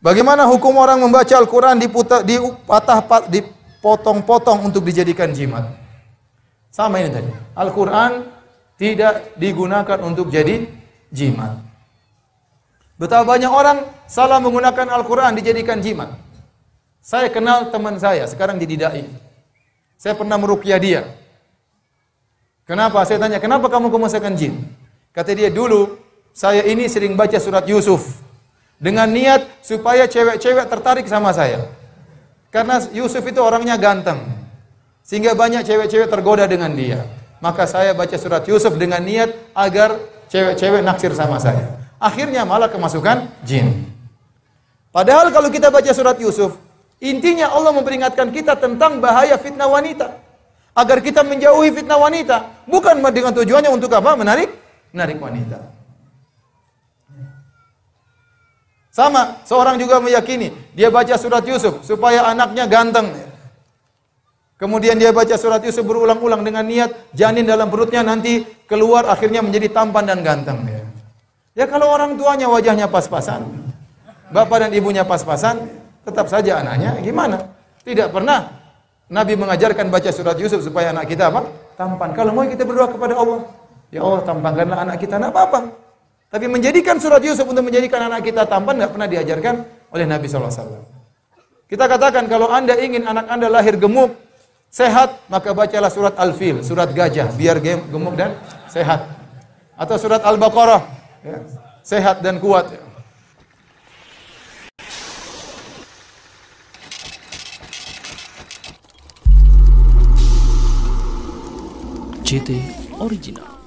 Bagaimana hukum orang membaca Al-Quran dipatah, dipotong-potong untuk dijadikan jimat? Sama ini tadi. Al-Quran tidak digunakan untuk jadi jimat. Betapa banyak orang salah menggunakan Al-Quran dijadikan jimat. Saya kenal teman saya, sekarang jadi da'i. Saya pernah merukyah dia. Kenapa? Saya tanya, kenapa kamu kemasakan jin? Kata dia, dulu saya ini sering baca surat Yusuf. Dengan niat supaya cewek-cewek tertarik sama saya. Karena Yusuf itu orangnya ganteng. Sehingga banyak cewek-cewek tergoda dengan dia. Maka saya baca surat Yusuf dengan niat agar cewek-cewek naksir sama saya. Akhirnya malah kemasukan jin. Padahal kalau kita baca surat Yusuf, intinya Allah memperingatkan kita tentang bahaya fitnah wanita. Agar kita menjauhi fitnah wanita. Bukan dengan tujuannya untuk apa? Menarik? Menarik wanita. Sama, seorang juga meyakini dia baca surat Yusuf supaya anaknya ganteng. Kemudian dia baca surat Yusuf berulang-ulang dengan niat janin dalam perutnya nanti keluar akhirnya menjadi tampan dan ganteng. Ya kalau orang tuanya wajahnya pas-pasan, bapak dan ibunya pas-pasan, tetap saja anaknya gimana? Tidak pernah Nabi mengajarkan baca surat Yusuf supaya anak kita apa? Tampan. Kalau mau kita berdoa kepada Allah, ya Allah tampankanlah anak kita, anak apa? -apa. Tapi menjadikan surat Yusuf untuk menjadikan anak kita tampan nggak pernah diajarkan oleh Nabi SAW. Kita katakan kalau anda ingin anak anda lahir gemuk, sehat, maka bacalah surat Al-Fil, surat gajah, biar gemuk dan sehat. Atau surat Al-Baqarah, ya, sehat dan kuat. CT Original